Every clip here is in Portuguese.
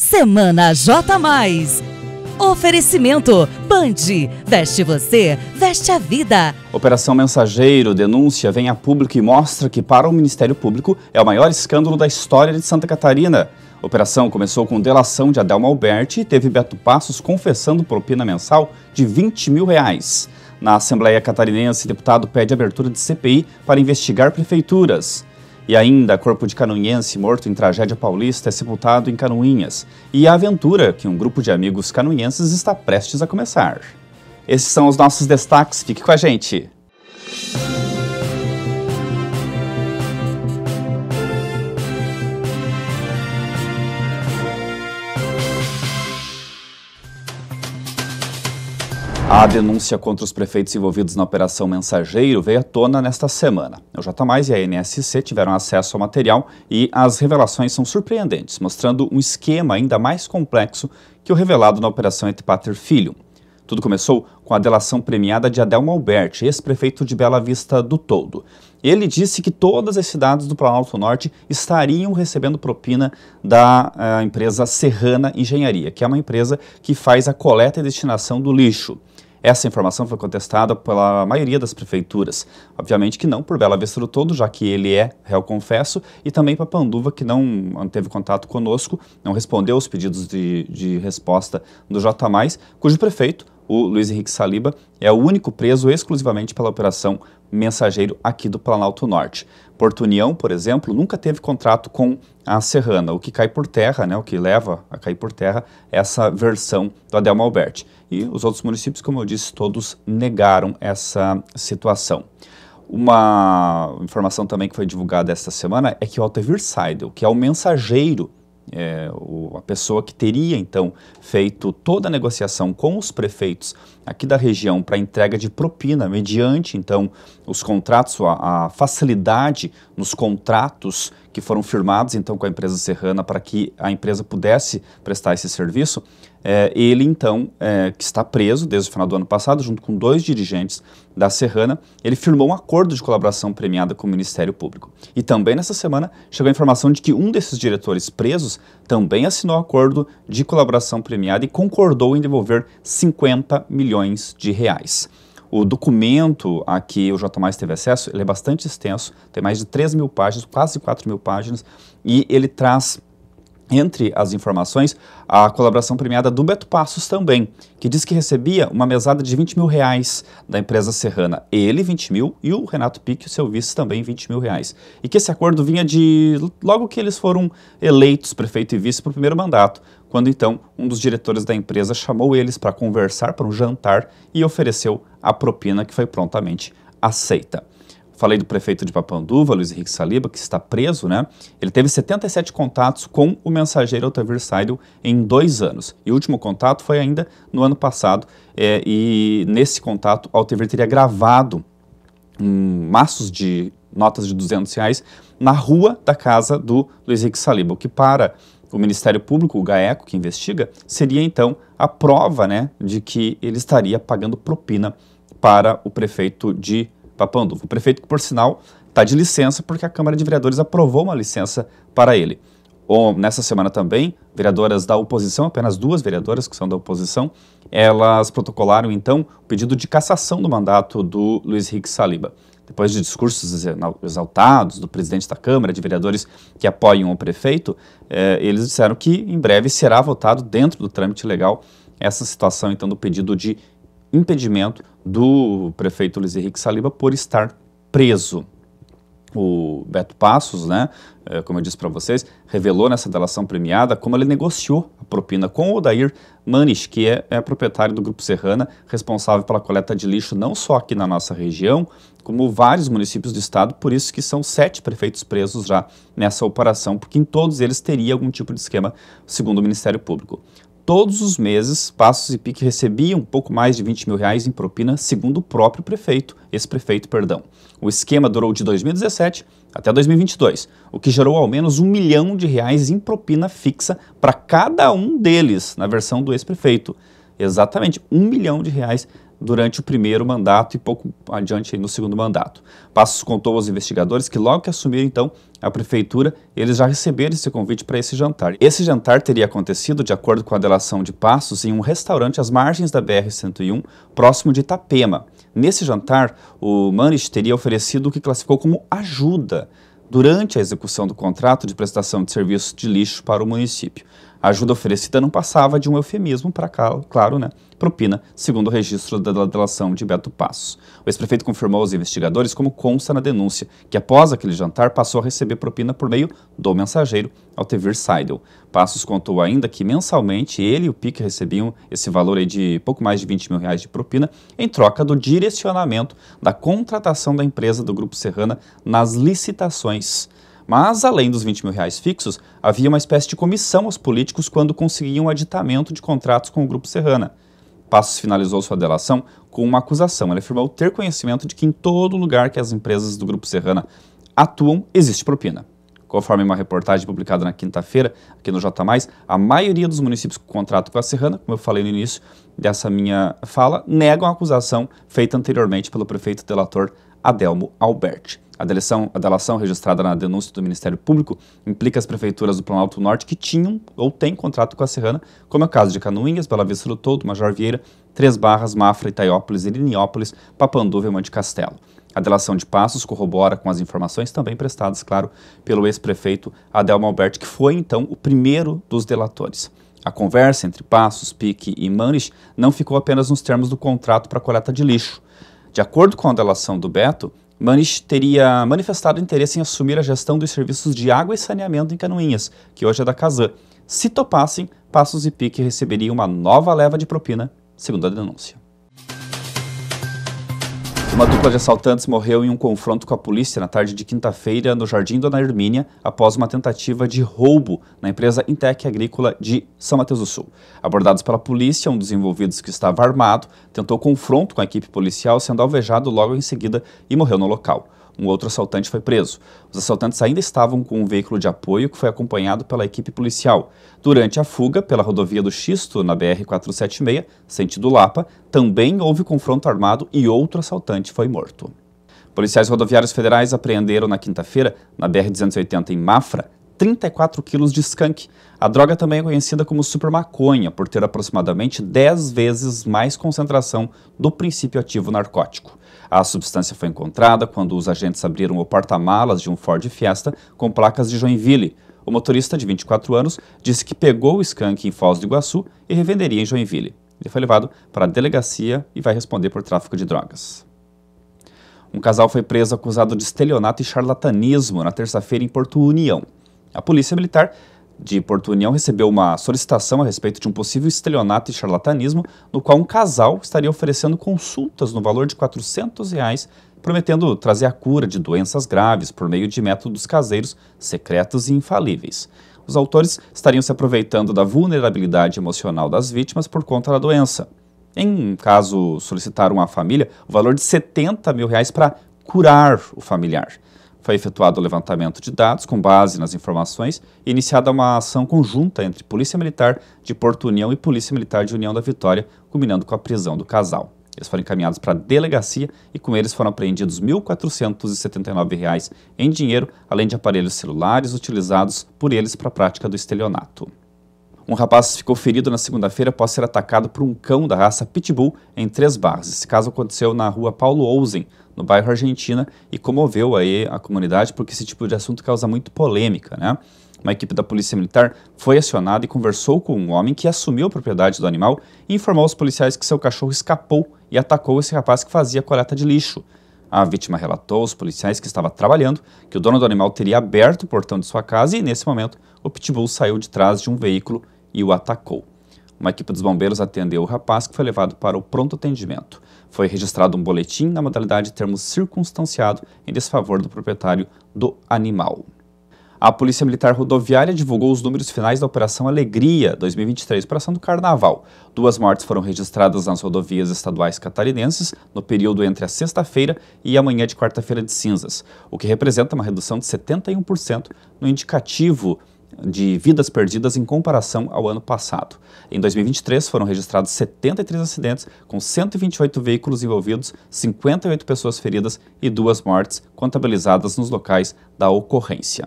Semana J Mais. Oferecimento Band, veste você, veste a vida. Operação Mensageiro, denúncia vem a público e mostra que para o Ministério Público é o maior escândalo da história de Santa Catarina. operação começou com delação de Adelma Alberti e teve Beto Passos confessando propina mensal de 20 mil reais. Na Assembleia Catarinense, deputado pede abertura de CPI para investigar prefeituras. E ainda, corpo de canoinhense morto em tragédia paulista é sepultado em Canoinhas. E a aventura que um grupo de amigos canoinhenses está prestes a começar. Esses são os nossos destaques, fique com a gente! A denúncia contra os prefeitos envolvidos na Operação Mensageiro veio à tona nesta semana. O J Mais e a NSC tiveram acesso ao material e as revelações são surpreendentes, mostrando um esquema ainda mais complexo que o revelado na Operação Antipater Filho. Tudo começou com a delação premiada de Adelmo Alberti, ex-prefeito de Bela Vista do Todo. Ele disse que todas as cidades do Planalto Norte estariam recebendo propina da a, eh, empresa Serrana Engenharia, que é uma empresa que faz a coleta e destinação do lixo. Essa informação foi contestada pela maioria das prefeituras. Obviamente que não por Bela Vista do Todo, já que ele é réu confesso, e também para Panduva, que não teve contato conosco, não respondeu aos pedidos de, de resposta do J, cujo prefeito, o Luiz Henrique Saliba, é o único preso exclusivamente pela operação Mensageiro aqui do Planalto Norte. Porto União, por exemplo, nunca teve contrato com a Serrana, o que cai por terra, né, o que leva a cair por terra é essa versão do Adelmo Alberti. E os outros municípios, como eu disse, todos negaram essa situação. Uma informação também que foi divulgada esta semana é que o Altavir Seidel, que é o mensageiro é, o, a pessoa que teria então feito toda a negociação com os prefeitos aqui da região para entrega de propina, mediante então os contratos, a, a facilidade nos contratos que foram firmados então com a empresa serrana para que a empresa pudesse prestar esse serviço, é, ele então, é, que está preso desde o final do ano passado, junto com dois dirigentes da Serrana, ele firmou um acordo de colaboração premiada com o Ministério Público. E também nessa semana chegou a informação de que um desses diretores presos também assinou acordo de colaboração premiada e concordou em devolver 50 milhões bilhões de reais. O documento a que o J. Mais teve acesso é bastante extenso, tem mais de 3 mil páginas, quase 4 mil páginas, e ele traz entre as informações, a colaboração premiada do Beto Passos também, que diz que recebia uma mesada de 20 mil reais da empresa Serrana. Ele, 20 mil, e o Renato Pique, o seu vice, também 20 mil reais. E que esse acordo vinha de logo que eles foram eleitos prefeito e vice para o primeiro mandato quando então um dos diretores da empresa chamou eles para conversar para um jantar e ofereceu a propina que foi prontamente aceita. Falei do prefeito de Papanduva, Luiz Henrique Saliba, que está preso, né? Ele teve 77 contatos com o mensageiro Seidel em dois anos. E o último contato foi ainda no ano passado. É, e nesse contato, a teria gravado um, maços de notas de 200 reais na rua da casa do Luiz Henrique Saliba, o que para o Ministério Público, o GAECO, que investiga, seria então a prova né, de que ele estaria pagando propina para o prefeito de Papanduva. O prefeito que, por sinal, está de licença porque a Câmara de Vereadores aprovou uma licença para ele. Ou, nessa semana também, vereadoras da oposição, apenas duas vereadoras que são da oposição, elas protocolaram então o pedido de cassação do mandato do Luiz Henrique Saliba depois de discursos exaltados do presidente da Câmara, de vereadores que apoiam o prefeito, eh, eles disseram que em breve será votado dentro do trâmite legal essa situação, então, do pedido de impedimento do prefeito Luiz Henrique Saliba por estar preso o Beto Passos, né, é, como eu disse para vocês, revelou nessa delação premiada como ele negociou a propina com o Odair Manish, que é, é proprietário do Grupo Serrana, responsável pela coleta de lixo não só aqui na nossa região, como vários municípios do estado, por isso que são sete prefeitos presos já nessa operação, porque em todos eles teria algum tipo de esquema, segundo o Ministério Público. Todos os meses, Passos e Pique recebiam um pouco mais de 20 mil reais em propina, segundo o próprio prefeito, esse prefeito, perdão. O esquema durou de 2017 até 2022, o que gerou ao menos um milhão de reais em propina fixa para cada um deles, na versão do ex-prefeito. Exatamente, um milhão de reais durante o primeiro mandato e pouco adiante no segundo mandato. Passos contou aos investigadores que logo que assumiram então a prefeitura, eles já receberam esse convite para esse jantar. Esse jantar teria acontecido, de acordo com a delação de Passos, em um restaurante às margens da BR-101, próximo de Itapema. Nesse jantar, o Manich teria oferecido o que classificou como ajuda durante a execução do contrato de prestação de serviços de lixo para o município. A ajuda oferecida não passava de um eufemismo para, claro, né, propina, segundo o registro da delação de Beto Passos. O ex-prefeito confirmou aos investigadores, como consta na denúncia, que após aquele jantar passou a receber propina por meio do mensageiro, Altevir Seidel. Passos contou ainda que mensalmente ele e o Pique recebiam esse valor de pouco mais de 20 mil reais de propina em troca do direcionamento da contratação da empresa do Grupo Serrana nas licitações mas, além dos 20 mil reais fixos, havia uma espécie de comissão aos políticos quando conseguiam aditamento de contratos com o Grupo Serrana. Passos finalizou sua delação com uma acusação. Ele afirmou ter conhecimento de que em todo lugar que as empresas do Grupo Serrana atuam, existe propina. Conforme uma reportagem publicada na quinta-feira aqui no J, a maioria dos municípios com contrato com a Serrana, como eu falei no início dessa minha fala, negam a acusação feita anteriormente pelo prefeito delator Adelmo Alberti. A delação, a delação registrada na denúncia do Ministério Público implica as prefeituras do Planalto Norte que tinham ou têm contrato com a Serrana, como é o caso de Canoinhas, Bela Vista do Todo, Major Vieira, Três Barras, Mafra, Itaiópolis, Iriniópolis, Papanduva e Monte Castelo. A delação de Passos corrobora com as informações também prestadas, claro, pelo ex-prefeito Adelmo Alberti, que foi então o primeiro dos delatores. A conversa entre Passos, Pique e Manish não ficou apenas nos termos do contrato para coleta de lixo. De acordo com a delação do Beto, Manish teria manifestado interesse em assumir a gestão dos serviços de água e saneamento em Canoinhas, que hoje é da Casan. Se topassem, Passos e Pique receberiam uma nova leva de propina, segundo a denúncia. Uma dupla de assaltantes morreu em um confronto com a polícia na tarde de quinta-feira no Jardim Dona Hermínia após uma tentativa de roubo na empresa Intec Agrícola de São Mateus do Sul. Abordados pela polícia, um dos envolvidos que estava armado tentou confronto com a equipe policial, sendo alvejado logo em seguida e morreu no local. Um outro assaltante foi preso. Os assaltantes ainda estavam com um veículo de apoio que foi acompanhado pela equipe policial. Durante a fuga pela rodovia do Xisto, na BR-476, sentido Lapa, também houve confronto armado e outro assaltante foi morto. Policiais rodoviários federais apreenderam na quinta-feira, na BR-280 em Mafra, 34 quilos de skunk. A droga também é conhecida como super maconha, por ter aproximadamente 10 vezes mais concentração do princípio ativo narcótico. A substância foi encontrada quando os agentes abriram o porta-malas de um Ford Fiesta com placas de Joinville. O motorista, de 24 anos, disse que pegou o skunk em Foz do Iguaçu e revenderia em Joinville. Ele foi levado para a delegacia e vai responder por tráfico de drogas. Um casal foi preso acusado de estelionato e charlatanismo na terça-feira em Porto União. A Polícia Militar de Porto União recebeu uma solicitação a respeito de um possível estelionato e charlatanismo, no qual um casal estaria oferecendo consultas no valor de 400 reais, prometendo trazer a cura de doenças graves por meio de métodos caseiros secretos e infalíveis. Os autores estariam se aproveitando da vulnerabilidade emocional das vítimas por conta da doença. Em caso solicitaram à família o valor de 70 mil reais para curar o familiar. Foi efetuado o levantamento de dados com base nas informações e iniciada uma ação conjunta entre Polícia Militar de Porto União e Polícia Militar de União da Vitória, culminando com a prisão do casal. Eles foram encaminhados para a delegacia e com eles foram apreendidos R$ 1.479 em dinheiro, além de aparelhos celulares utilizados por eles para a prática do estelionato. Um rapaz ficou ferido na segunda-feira após ser atacado por um cão da raça Pitbull em Três Barras. Esse caso aconteceu na rua Paulo Ousen, no bairro Argentina, e comoveu aí a comunidade porque esse tipo de assunto causa muito polêmica, né? Uma equipe da Polícia Militar foi acionada e conversou com um homem que assumiu a propriedade do animal e informou aos policiais que seu cachorro escapou e atacou esse rapaz que fazia coleta de lixo. A vítima relatou aos policiais que estava trabalhando, que o dono do animal teria aberto o portão de sua casa e, nesse momento, o pitbull saiu de trás de um veículo e o atacou. Uma equipe dos bombeiros atendeu o rapaz, que foi levado para o pronto atendimento. Foi registrado um boletim na modalidade termo circunstanciado em desfavor do proprietário do animal a Polícia Militar Rodoviária divulgou os números finais da Operação Alegria 2023, Operação do Carnaval. Duas mortes foram registradas nas rodovias estaduais catarinenses no período entre a sexta-feira e a manhã de quarta-feira de cinzas, o que representa uma redução de 71% no indicativo de vidas perdidas em comparação ao ano passado. Em 2023, foram registrados 73 acidentes, com 128 veículos envolvidos, 58 pessoas feridas e duas mortes contabilizadas nos locais da ocorrência.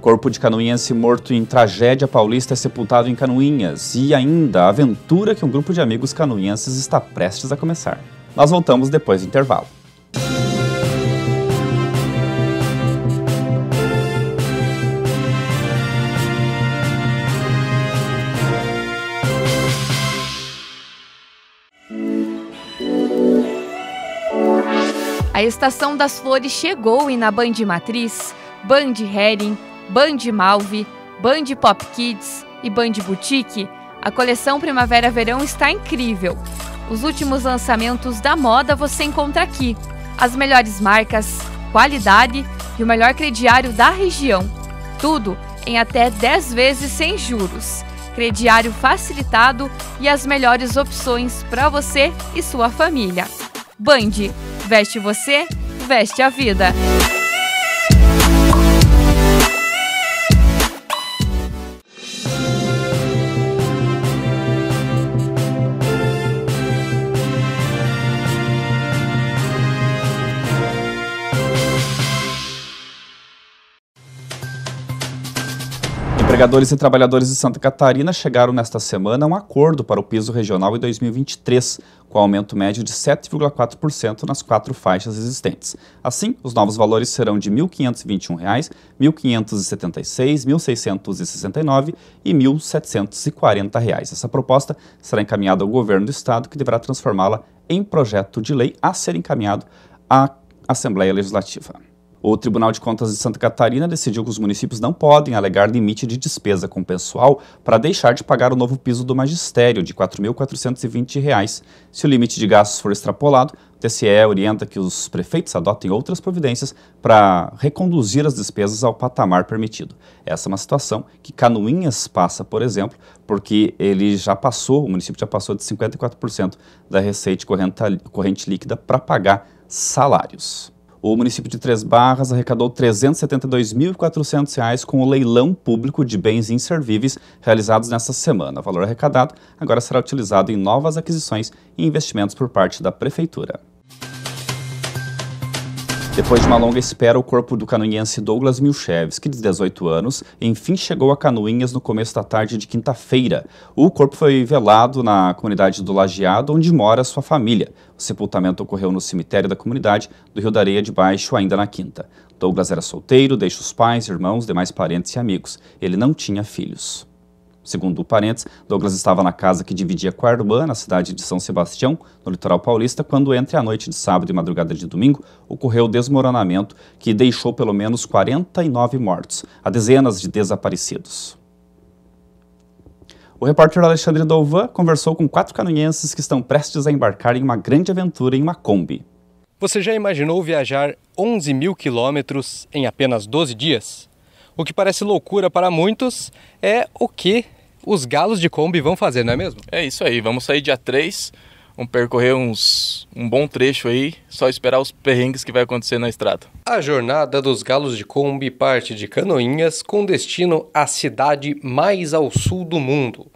Corpo de Canoinhense morto em tragédia paulista é sepultado em Canoinhas e ainda a aventura que um grupo de amigos canoinhenses está prestes a começar. Nós voltamos depois do intervalo. A Estação das Flores chegou e na Band Matriz, Band Herring, Band Malve, Band Pop Kids e Band Boutique, a coleção Primavera-Verão está incrível. Os últimos lançamentos da moda você encontra aqui. As melhores marcas, qualidade e o melhor crediário da região. Tudo em até 10 vezes sem juros. Crediário facilitado e as melhores opções para você e sua família. Band Veste você, veste a vida. Empregadores e trabalhadores de Santa Catarina chegaram nesta semana a um acordo para o piso regional em 2023, com aumento médio de 7,4% nas quatro faixas existentes. Assim, os novos valores serão de R$ 1.521, R$ 1.576, R$ 1.669 e R$ 1.740. Reais. Essa proposta será encaminhada ao governo do estado, que deverá transformá-la em projeto de lei a ser encaminhado à Assembleia Legislativa. O Tribunal de Contas de Santa Catarina decidiu que os municípios não podem alegar limite de despesa com pessoal para deixar de pagar o novo piso do magistério de R$ 4.420. Se o limite de gastos for extrapolado, o TCE orienta que os prefeitos adotem outras providências para reconduzir as despesas ao patamar permitido. Essa é uma situação que Canoinhas passa, por exemplo, porque ele já passou, o município já passou de 54% da receita corrente, corrente líquida para pagar salários. O município de Três Barras arrecadou R$ 372.400 com o leilão público de bens inservíveis realizados nesta semana. O valor arrecadado agora será utilizado em novas aquisições e investimentos por parte da Prefeitura. Depois de uma longa espera, o corpo do canoinense Douglas Milchevski, de 18 anos, enfim chegou a Canoinhas no começo da tarde de quinta-feira. O corpo foi velado na comunidade do Lajeado, onde mora sua família. O sepultamento ocorreu no cemitério da comunidade do Rio da Areia de Baixo, ainda na quinta. Douglas era solteiro, deixa os pais, irmãos, demais parentes e amigos. Ele não tinha filhos. Segundo o parentes, Douglas estava na casa que dividia com a irmã, na cidade de São Sebastião, no litoral paulista, quando entre a noite de sábado e madrugada de domingo ocorreu o desmoronamento que deixou pelo menos 49 mortos, a dezenas de desaparecidos. O repórter Alexandre Douvan conversou com quatro canoenses que estão prestes a embarcar em uma grande aventura em uma Kombi. Você já imaginou viajar 11 mil quilômetros em apenas 12 dias? O que parece loucura para muitos é o que os galos de Kombi vão fazer, não é mesmo? É isso aí, vamos sair dia 3, vamos percorrer uns, um bom trecho aí, só esperar os perrengues que vai acontecer na estrada. A jornada dos galos de Kombi parte de Canoinhas com destino à cidade mais ao sul do mundo.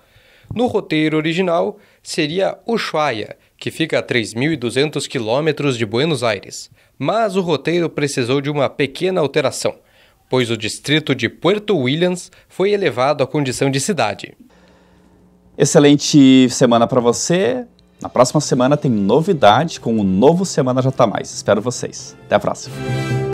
No roteiro original seria Ushuaia, que fica a 3.200 quilômetros de Buenos Aires, mas o roteiro precisou de uma pequena alteração – pois o distrito de Puerto Williams foi elevado à condição de cidade. Excelente semana para você. Na próxima semana tem novidade com o novo Semana Já Tá Mais. Espero vocês. Até a próxima.